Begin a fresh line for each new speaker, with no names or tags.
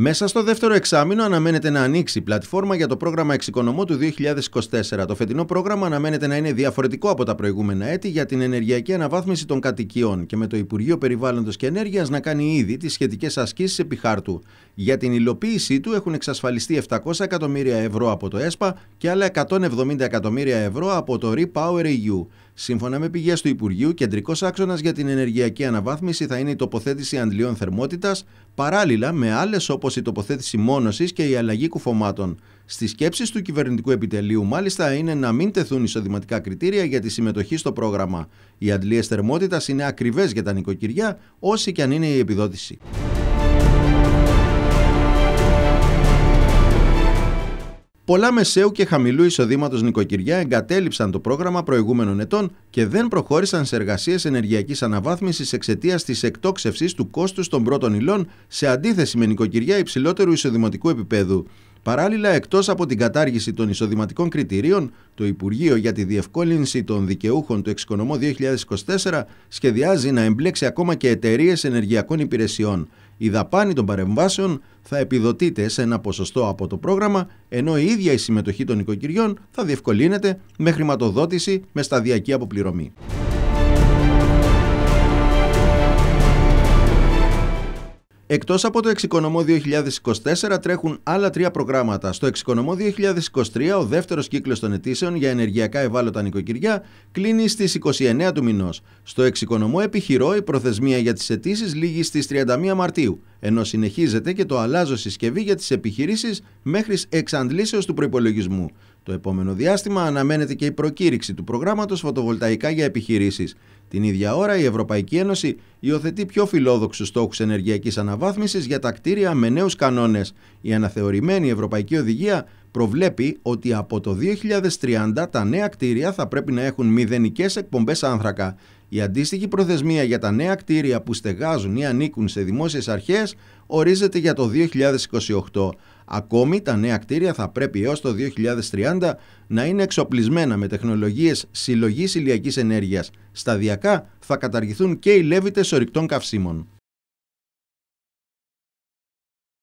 Μέσα στο δεύτερο εξάμεινο αναμένεται να ανοίξει η πλατφόρμα για το πρόγραμμα Εξοικονομώ του 2024. Το φετινό πρόγραμμα αναμένεται να είναι διαφορετικό από τα προηγούμενα έτη για την ενεργειακή αναβάθμιση των κατοικιών και με το Υπουργείο Περιβάλλοντος και Ενέργειας να κάνει ήδη τις σχετικές ασκήσεις επί χάρτου. Για την υλοποίησή του έχουν εξασφαλιστεί 700 εκατομμύρια ευρώ από το ΕΣΠΑ και άλλα 170 εκατομμύρια ευρώ από το RePower EU. Σύμφωνα με πηγές του Υπουργείου, κεντρικός άξονας για την ενεργειακή αναβάθμιση θα είναι η τοποθέτηση αντλίων θερμότητας, παράλληλα με άλλες όπως η τοποθέτηση μόνωσης και η αλλαγή κουφωμάτων. Στις σκέψεις του κυβερνητικού επιτελείου, μάλιστα, είναι να μην τεθούν εισοδηματικά κριτήρια για τη συμμετοχή στο πρόγραμμα. Οι αντλίε θερμότητας είναι ακριβές για τα νοικοκυριά, όση και αν είναι η επιδότηση. Πολλά μεσαίου και χαμηλού εισοδήματος νοικοκυριά εγκατέλειψαν το πρόγραμμα προηγούμενων ετών και δεν προχώρησαν σε εργασίες ενεργειακής αναβάθμισης εξαιτίας της εκτόξευσης του κόστους των πρώτων υλών σε αντίθεση με νοικοκυριά υψηλότερου εισοδηματικού επίπεδου. Παράλληλα, εκτός από την κατάργηση των εισοδηματικών κριτηρίων, το Υπουργείο για τη Διευκόλυνση των Δικαιούχων του Εξοικονομώ 2024 σχεδιάζει να εμπλέξει ακόμα και εταιρείες ενεργειακών υπηρεσιών. Η δαπάνη των παρεμβάσεων θα επιδοτείται σε ένα ποσοστό από το πρόγραμμα, ενώ η ίδια η συμμετοχή των οικοκυριών θα διευκολύνεται με χρηματοδότηση με σταδιακή αποπληρωμή. Εκτός από το Εξοικονομό 2024, τρέχουν άλλα τρία προγράμματα. Στο Εξοικονομό 2023, ο δεύτερος κύκλος των αιτήσεων για ενεργειακά ευάλωτα νοικοκυριά κλείνει στις 29 του μηνός. Στο Εξοικονομό Επιχειρώ, η προθεσμία για τις αιτήσεις λήγει στις 31 Μαρτίου ενώ συνεχίζεται και το αλλάζω συσκευή για τις επιχειρήσεις μέχρι εξαντλήσεως του προϋπολογισμού. Το επόμενο διάστημα αναμένεται και η προκήρυξη του προγράμματος φωτοβολταϊκά για επιχειρήσεις. Την ίδια ώρα η Ευρωπαϊκή Ένωση υιοθετεί πιο φιλόδοξους στόχους ενεργειακής αναβάθμισης για τα κτίρια με νέους κανόνες. Η αναθεωρημένη Ευρωπαϊκή Οδηγία προβλέπει ότι από το 2030 τα νέα κτίρια θα πρέπει να έχουν μηδενικές εκπομπές άνθρακα. Η αντίστοιχη προθεσμία για τα νέα κτίρια που στεγάζουν ή ανήκουν σε δημόσιες αρχές ορίζεται για το 2028. Ακόμη, τα νέα κτίρια θα πρέπει έως το 2030 να είναι εξοπλισμένα με τεχνολογίες συλλογής ηλιακής ενέργειας. Σταδιακά θα καταργηθούν και οι λέβητες ορυκτών καυσίμων.